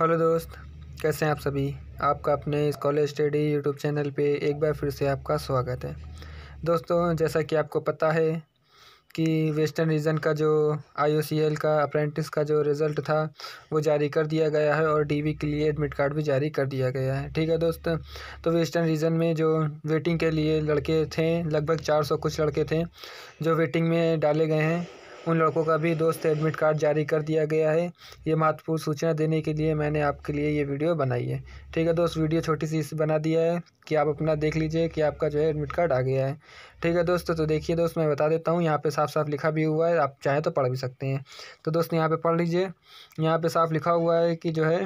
hello दोस्त कैसे हैं आप सभी आपका अपने कॉलेज स्टडी यूट्यूब चैनल पे एक बार फिर से आपका स्वागत है दोस्तों जैसा कि आपको पता है कि वेस्टर्न रीजन का जो आई का अप्रेंटिस का जो रिज़ल्ट था वो जारी कर दिया गया है और डीवी के लिए एडमिट कार्ड भी जारी कर दिया गया है ठीक है दोस्त तो वेस्टर्न रीजन में जो वेटिंग के लिए लड़के थे लगभग चार सौ कुछ लड़के थे जो वेटिंग में डाले गए हैं उन लड़कों का भी दोस्त एडमिट कार्ड जारी कर दिया गया है ये महत्वपूर्ण सूचना देने के लिए मैंने आपके लिए ये वीडियो बनाई है ठीक है दोस्त वीडियो छोटी सी इस बना दिया है कि आप अपना देख लीजिए कि आपका जो है एडमिट कार्ड आ गया है ठीक है दोस्तों तो देखिए दोस्त मैं बता देता हूँ यहाँ पे साफ साफ लिखा भी हुआ है आप चाहें तो पढ़ भी सकते हैं तो दोस्त यहाँ पे पढ़ लीजिए यहाँ पे साफ लिखा हुआ है कि जो है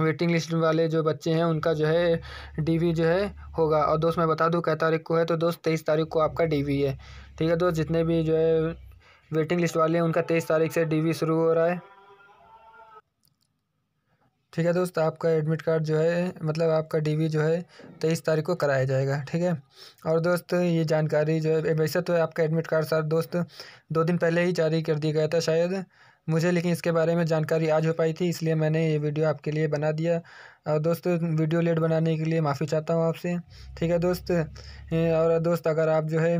वेटिंग लिस्ट वाले जो बच्चे हैं उनका जो है डीवी जो है होगा और दोस्त मैं बता दूं कई तारीख को है तो दोस्त तेईस तारीख को आपका डीवी है ठीक है दोस्त जितने भी जो है वेटिंग लिस्ट वाले हैं उनका तेईस तारीख से डी शुरू हो रहा है ठीक है दोस्त आपका एडमिट कार्ड जो है मतलब आपका डीवी जो है तेईस तारीख को कराया जाएगा ठीक है और दोस्त ये जानकारी जो है वैसे तो आपका एडमिट कार्ड सर दोस्त दो दिन पहले ही जारी कर दिया गया था शायद मुझे लेकिन इसके बारे में जानकारी आज हो पाई थी इसलिए मैंने ये वीडियो आपके लिए बना दिया और दोस्त वीडियो लेट बनाने के लिए माफ़ी चाहता हूँ आपसे ठीक है दोस्त और दोस्त अगर आप जो है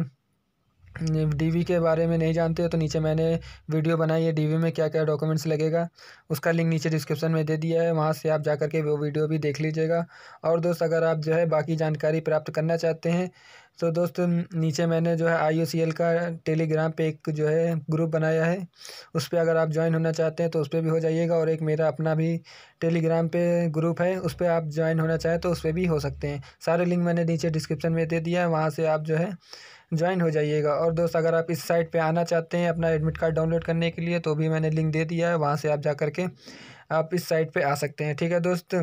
डीवी के बारे में नहीं जानते हो तो नीचे मैंने वीडियो बनाई है डीवी में क्या क्या डॉक्यूमेंट्स लगेगा उसका लिंक नीचे डिस्क्रिप्शन में दे दिया है वहाँ से आप जा के वो वीडियो भी देख लीजिएगा और दोस्त अगर आप जो है बाकी जानकारी प्राप्त करना चाहते हैं तो दोस्त नीचे मैंने जो है आई का टेलीग्राम पे एक जो है ग्रुप बनाया है उस पर अगर आप ज्वाइन होना चाहते हैं तो उस पर भी हो जाइएगा और एक मेरा अपना भी टेलीग्राम पे ग्रुप है उस पर आप ज्वाइन होना चाहें तो उस पर भी हो सकते हैं सारे लिंक मैंने नीचे डिस्क्रिप्शन में दे दिया है वहाँ से आप जो है ज्वाइन हो जाइएगा और दोस्त अगर आप इस साइट पे आना चाहते हैं अपना एडमिट कार्ड डाउनलोड करने के लिए तो भी मैंने लिंक दे दिया है वहाँ से आप जा करके आप इस साइट पे आ सकते हैं ठीक है दोस्त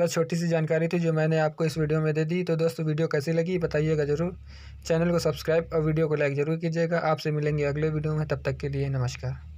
बस छोटी सी जानकारी थी जो मैंने आपको इस वीडियो में दे दी तो दोस्त वीडियो कैसी लगी बताइएगा ज़रूर चैनल को सब्सक्राइब और वीडियो को लाइक ज़रूर कीजिएगा आपसे मिलेंगे अगले वीडियो में तब तक के लिए नमस्कार